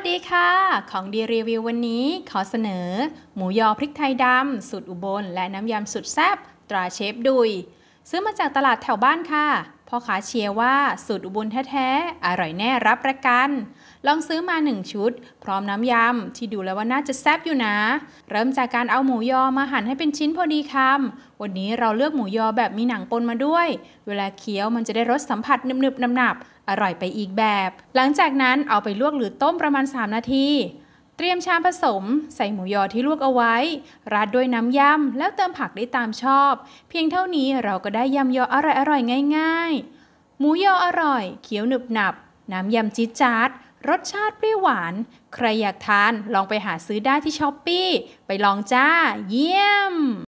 วัสดีค่ะ ของดีรีวิววันนี้ ขอเสนอ หมูยอพริกไทยดำสูตรอุบล และน้ำยำสุดแซ่บตราเชฟดุยซื้อมาจากตลาดแถวบ้านค่ะพ่อค้าเชียร์ว่า สูตรอุบลแท้ๆ อร่อยแน่รับประกัน ลองซื้อมา 1 ชุด พร้อมน้ำยำ ที่ดูแล้วว่าน่าจะแซ่บอยู่นะ เริ่มจากการเอาหมูยอมาหั่นให้เป็นชิ้นพอดีคำ วันนี้เราเลือกหมูยอแบบมีหนังปนมาด้วย เวลาเคี้ยวมันจะได้รสสัมผัสนึบๆนำับ อร่อยไปอีกแบบ หลังจากนั้นเอาไปลวกหรือต้มประมาณ3นาทีเตรียมชามผสม ใส่หมูยอที่ลวกเอาไว้ ราดด้วยน้ำยำแล้วเติมผักได้ตามชอบ เพียงเท่านี้เราก็ได้ยำยออร่อยอร่อยง่ายๆ หมูยออร่อยเคี้ยวหนึบหนับ น้ำยำจี๊ดจ๊าด รสชาติเปรี้ยวหวาน ใครอยากทานลองไปหาซื้อได้ที่ช้อปปี้ ไปลองจ้า เยี่ยม